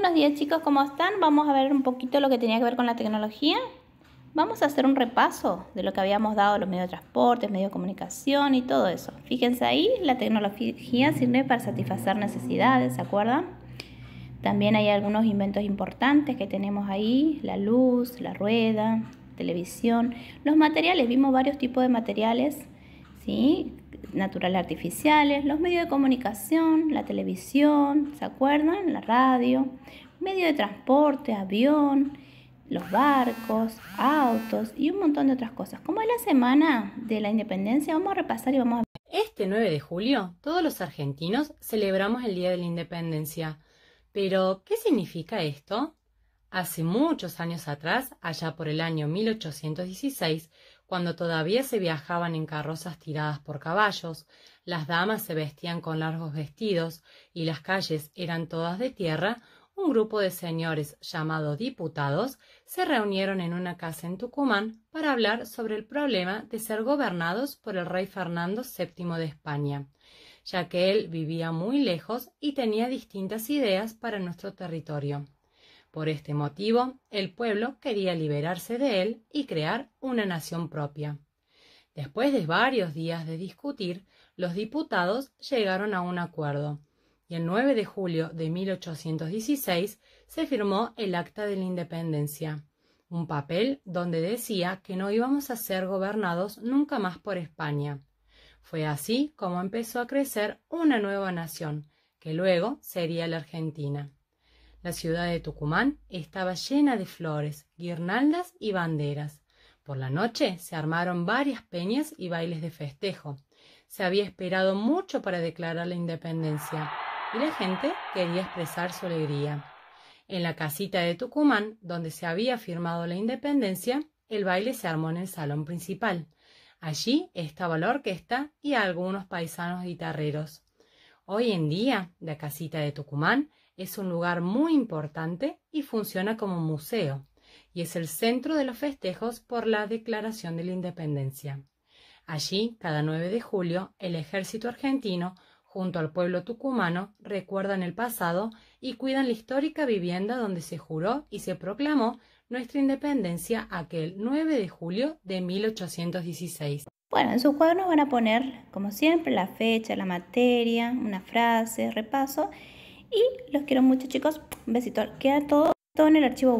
Buenos días chicos, ¿cómo están? Vamos a ver un poquito lo que tenía que ver con la tecnología. Vamos a hacer un repaso de lo que habíamos dado, los medios de transporte, medios de comunicación y todo eso. Fíjense ahí, la tecnología sirve para satisfacer necesidades, ¿se acuerdan? También hay algunos inventos importantes que tenemos ahí, la luz, la rueda, televisión, los materiales, vimos varios tipos de materiales naturales artificiales, los medios de comunicación, la televisión, ¿se acuerdan? La radio, medio de transporte, avión, los barcos, autos y un montón de otras cosas. Como es la semana de la independencia, vamos a repasar y vamos a ver. Este 9 de julio, todos los argentinos celebramos el Día de la Independencia. Pero, ¿qué significa esto? Hace muchos años atrás, allá por el año 1816, cuando todavía se viajaban en carrozas tiradas por caballos, las damas se vestían con largos vestidos y las calles eran todas de tierra, un grupo de señores llamado diputados se reunieron en una casa en Tucumán para hablar sobre el problema de ser gobernados por el rey Fernando VII de España, ya que él vivía muy lejos y tenía distintas ideas para nuestro territorio. Por este motivo, el pueblo quería liberarse de él y crear una nación propia. Después de varios días de discutir, los diputados llegaron a un acuerdo, y el 9 de julio de 1816 se firmó el Acta de la Independencia, un papel donde decía que no íbamos a ser gobernados nunca más por España. Fue así como empezó a crecer una nueva nación, que luego sería la Argentina. La ciudad de Tucumán estaba llena de flores, guirnaldas y banderas. Por la noche se armaron varias peñas y bailes de festejo. Se había esperado mucho para declarar la independencia y la gente quería expresar su alegría. En la casita de Tucumán, donde se había firmado la independencia, el baile se armó en el salón principal. Allí estaba la orquesta y algunos paisanos guitarreros. Hoy en día, la casita de Tucumán es un lugar muy importante y funciona como museo, y es el centro de los festejos por la Declaración de la Independencia. Allí, cada 9 de julio, el ejército argentino, junto al pueblo tucumano, recuerdan el pasado y cuidan la histórica vivienda donde se juró y se proclamó nuestra independencia aquel 9 de julio de 1816. Bueno, en sus cuadernos van a poner, como siempre, la fecha, la materia, una frase, repaso y los quiero mucho chicos. Un besito. Queda todo, todo en el archivo web.